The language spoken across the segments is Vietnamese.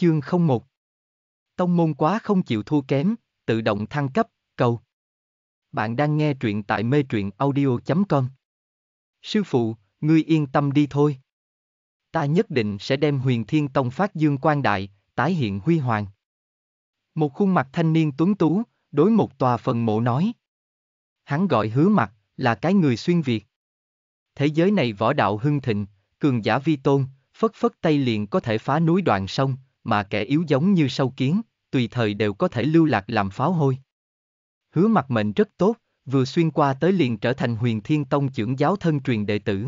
Chương 01 Tông môn quá không chịu thua kém, tự động thăng cấp, cầu. Bạn đang nghe truyện tại mê truyện audio.com Sư phụ, ngươi yên tâm đi thôi. Ta nhất định sẽ đem huyền thiên tông phát dương quan đại, tái hiện huy hoàng. Một khuôn mặt thanh niên tuấn tú, đối một tòa phần mộ nói. Hắn gọi hứa mặt, là cái người xuyên Việt. Thế giới này võ đạo hưng thịnh, cường giả vi tôn, phất phất tay liền có thể phá núi đoạn sông, mà kẻ yếu giống như sâu kiến, tùy thời đều có thể lưu lạc làm pháo hôi. Hứa mặt mệnh rất tốt, vừa xuyên qua tới liền trở thành huyền thiên tông trưởng giáo thân truyền đệ tử.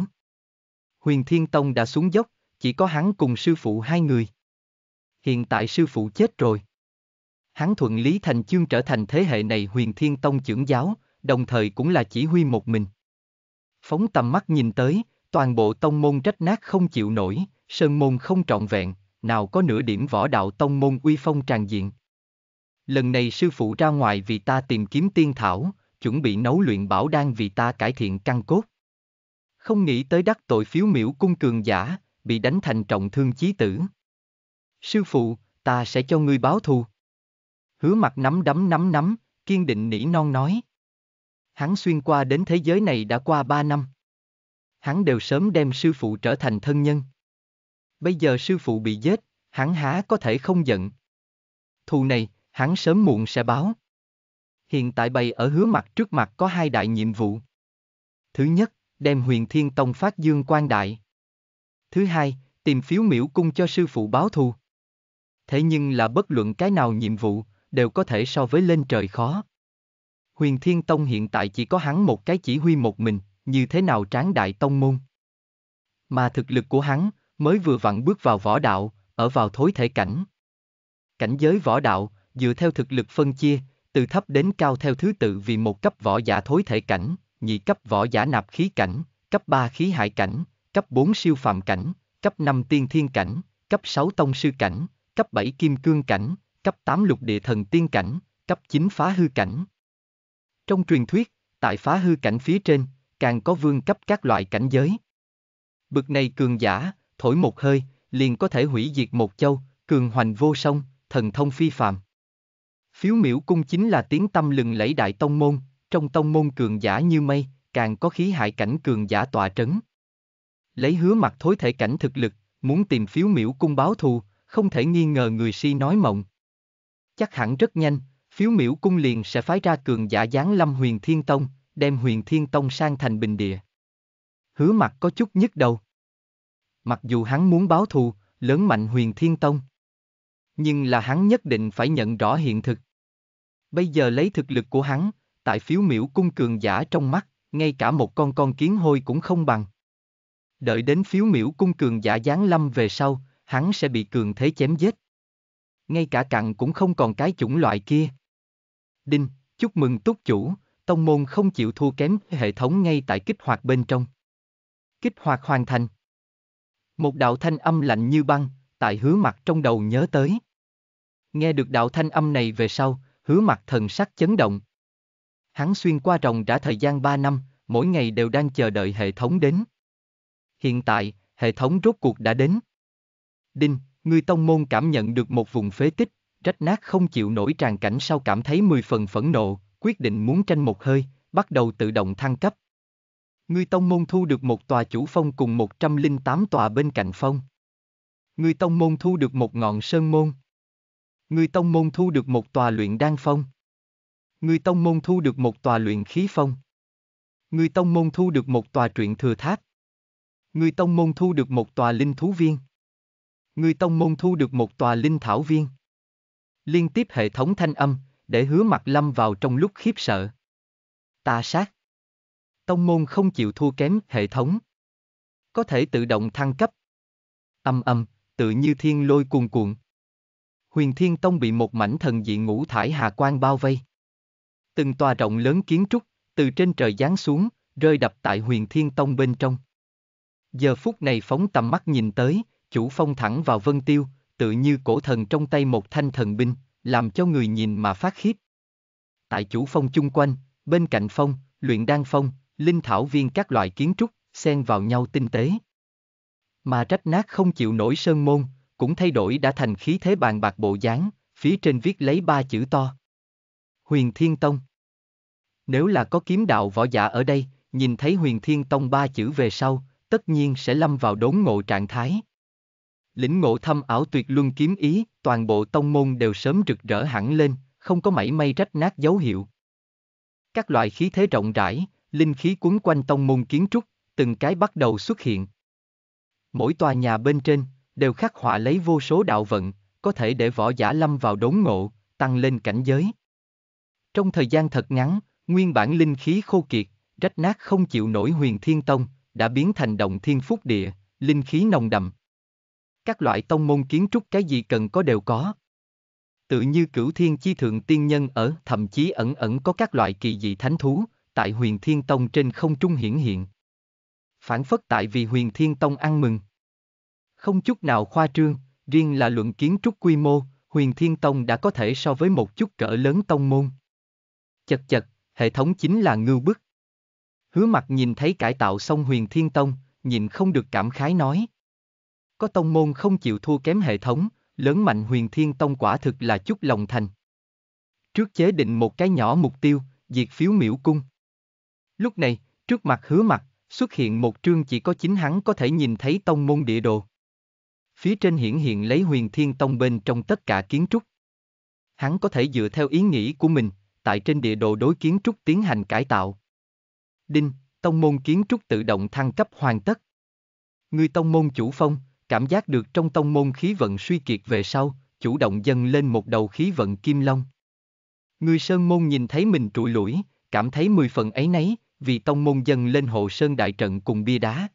Huyền thiên tông đã xuống dốc, chỉ có hắn cùng sư phụ hai người. Hiện tại sư phụ chết rồi. Hắn thuận lý thành chương trở thành thế hệ này huyền thiên tông trưởng giáo, đồng thời cũng là chỉ huy một mình. Phóng tầm mắt nhìn tới, toàn bộ tông môn trách nát không chịu nổi, sơn môn không trọn vẹn, nào có nửa điểm võ đạo tông môn uy phong tràn diện. Lần này sư phụ ra ngoài vì ta tìm kiếm tiên thảo, chuẩn bị nấu luyện bảo đan vì ta cải thiện căn cốt. Không nghĩ tới đắc tội phiếu miễu cung cường giả, bị đánh thành trọng thương chí tử. Sư phụ, ta sẽ cho ngươi báo thù. Hứa mặt nắm đấm nắm nắm, kiên định nỉ non nói. Hắn xuyên qua đến thế giới này đã qua ba năm. Hắn đều sớm đem sư phụ trở thành thân nhân bây giờ sư phụ bị giết, hắn há có thể không giận. Thù này, hắn sớm muộn sẽ báo. Hiện tại bày ở hứa mặt trước mặt có hai đại nhiệm vụ. Thứ nhất, đem huyền thiên tông phát dương quan đại. Thứ hai, tìm phiếu miễu cung cho sư phụ báo thù. Thế nhưng là bất luận cái nào nhiệm vụ, đều có thể so với lên trời khó. Huyền Thiên Tông hiện tại chỉ có hắn một cái chỉ huy một mình, như thế nào tráng đại tông môn. Mà thực lực của hắn, mới vừa vặn bước vào võ đạo, ở vào thối thể cảnh. Cảnh giới võ đạo, dựa theo thực lực phân chia, từ thấp đến cao theo thứ tự vì một cấp võ giả thối thể cảnh, nhị cấp võ giả nạp khí cảnh, cấp 3 khí hải cảnh, cấp 4 siêu phạm cảnh, cấp 5 tiên thiên cảnh, cấp 6 tông sư cảnh, cấp 7 kim cương cảnh, cấp 8 lục địa thần tiên cảnh, cấp 9 phá hư cảnh. Trong truyền thuyết, tại phá hư cảnh phía trên, càng có vương cấp các loại cảnh giới. Bực này cường giả, thổi một hơi, liền có thể hủy diệt một châu, cường hoành vô song, thần thông phi phàm. Phiếu miễu cung chính là tiếng tâm lừng lẫy đại tông môn, trong tông môn cường giả như mây, càng có khí hại cảnh cường giả tọa trấn. Lấy hứa mặt thối thể cảnh thực lực, muốn tìm phiếu miễu cung báo thù, không thể nghi ngờ người si nói mộng. Chắc hẳn rất nhanh, phiếu miễu cung liền sẽ phái ra cường giả giáng lâm huyền thiên tông, đem huyền thiên tông sang thành bình địa. Hứa mặt có chút nhức đầu mặc dù hắn muốn báo thù, lớn mạnh huyền thiên tông. Nhưng là hắn nhất định phải nhận rõ hiện thực. Bây giờ lấy thực lực của hắn, tại phiếu miễu cung cường giả trong mắt, ngay cả một con con kiến hôi cũng không bằng. Đợi đến phiếu miễu cung cường giả giáng lâm về sau, hắn sẽ bị cường thế chém giết. Ngay cả cặn cũng không còn cái chủng loại kia. Đinh, chúc mừng túc chủ, tông môn không chịu thua kém hệ thống ngay tại kích hoạt bên trong. Kích hoạt hoàn thành. Một đạo thanh âm lạnh như băng, tại hứa mặt trong đầu nhớ tới. Nghe được đạo thanh âm này về sau, hứa mặt thần sắc chấn động. Hắn xuyên qua rồng đã thời gian 3 năm, mỗi ngày đều đang chờ đợi hệ thống đến. Hiện tại, hệ thống rốt cuộc đã đến. Đinh, người tông môn cảm nhận được một vùng phế tích, rách nát không chịu nổi tràn cảnh sau cảm thấy 10 phần phẫn nộ, quyết định muốn tranh một hơi, bắt đầu tự động thăng cấp, Ngươi tông môn thu được một tòa chủ phong cùng 108 tòa bên cạnh phong. Ngươi tông môn thu được một ngọn sơn môn. Ngươi tông môn thu được một tòa luyện đan phong. Ngươi tông môn thu được một tòa luyện khí phong. Ngươi tông môn thu được một tòa truyện thừa tháp. Ngươi tông môn thu được một tòa linh thú viên. Ngươi tông môn thu được một tòa linh thảo viên. Liên tiếp hệ thống thanh âm, để hứa mặt lâm vào trong lúc khiếp sợ. Tà sát tông môn không chịu thua kém hệ thống. Có thể tự động thăng cấp. Âm âm, tự như thiên lôi cuồn cuộn. Huyền Thiên Tông bị một mảnh thần dị ngũ thải hà quang bao vây. Từng tòa rộng lớn kiến trúc, từ trên trời giáng xuống, rơi đập tại Huyền Thiên Tông bên trong. Giờ phút này phóng tầm mắt nhìn tới, chủ phong thẳng vào Vân Tiêu, tự như cổ thần trong tay một thanh thần binh, làm cho người nhìn mà phát khiếp. Tại chủ phong chung quanh, bên cạnh phong, luyện đan phong, linh thảo viên các loại kiến trúc, xen vào nhau tinh tế. Mà rách nát không chịu nổi sơn môn, cũng thay đổi đã thành khí thế bàn bạc bộ dáng, phía trên viết lấy ba chữ to. Huyền Thiên Tông Nếu là có kiếm đạo võ giả ở đây, nhìn thấy Huyền Thiên Tông ba chữ về sau, tất nhiên sẽ lâm vào đốn ngộ trạng thái. Lĩnh ngộ thâm ảo tuyệt luân kiếm ý, toàn bộ tông môn đều sớm rực rỡ hẳn lên, không có mảy may rách nát dấu hiệu. Các loại khí thế rộng rãi, linh khí cuốn quanh tông môn kiến trúc, từng cái bắt đầu xuất hiện. Mỗi tòa nhà bên trên, đều khắc họa lấy vô số đạo vận, có thể để võ giả lâm vào đốn ngộ, tăng lên cảnh giới. Trong thời gian thật ngắn, nguyên bản linh khí khô kiệt, rách nát không chịu nổi huyền thiên tông, đã biến thành động thiên phúc địa, linh khí nồng đậm. Các loại tông môn kiến trúc cái gì cần có đều có. Tự như cửu thiên chi thượng tiên nhân ở, thậm chí ẩn ẩn có các loại kỳ dị thánh thú, tại huyền thiên tông trên không trung hiển hiện. Phản phất tại vì huyền thiên tông ăn mừng. Không chút nào khoa trương, riêng là luận kiến trúc quy mô, huyền thiên tông đã có thể so với một chút cỡ lớn tông môn. Chật chật, hệ thống chính là ngưu bức. Hứa mặt nhìn thấy cải tạo xong huyền thiên tông, nhìn không được cảm khái nói. Có tông môn không chịu thua kém hệ thống, lớn mạnh huyền thiên tông quả thực là chút lòng thành. Trước chế định một cái nhỏ mục tiêu, diệt phiếu miễu cung. Lúc này, trước mặt hứa mặt, xuất hiện một trương chỉ có chính hắn có thể nhìn thấy tông môn địa đồ. Phía trên hiển hiện lấy huyền thiên tông bên trong tất cả kiến trúc. Hắn có thể dựa theo ý nghĩ của mình, tại trên địa đồ đối kiến trúc tiến hành cải tạo. Đinh, tông môn kiến trúc tự động thăng cấp hoàn tất. Người tông môn chủ phong, cảm giác được trong tông môn khí vận suy kiệt về sau, chủ động dâng lên một đầu khí vận kim long. Người sơn môn nhìn thấy mình trụi lũi, cảm thấy mười phần ấy nấy, vì tông môn dân lên hộ sơn đại trận cùng bia đá.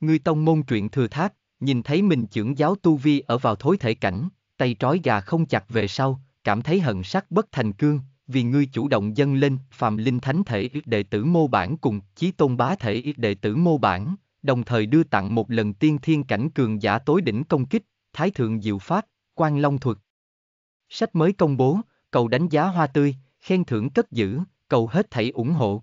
người tông môn truyện thừa tháp, nhìn thấy mình trưởng giáo tu vi ở vào thối thể cảnh, tay trói gà không chặt về sau, cảm thấy hận sắc bất thành cương, vì ngươi chủ động dâng lên phàm linh thánh thể đệ tử mô bản cùng chí tôn bá thể đệ tử mô bản, đồng thời đưa tặng một lần tiên thiên cảnh cường giả tối đỉnh công kích, thái thượng diệu pháp, quan long thuật. Sách mới công bố, cầu đánh giá hoa tươi, khen thưởng cất giữ, cầu hết thảy ủng hộ,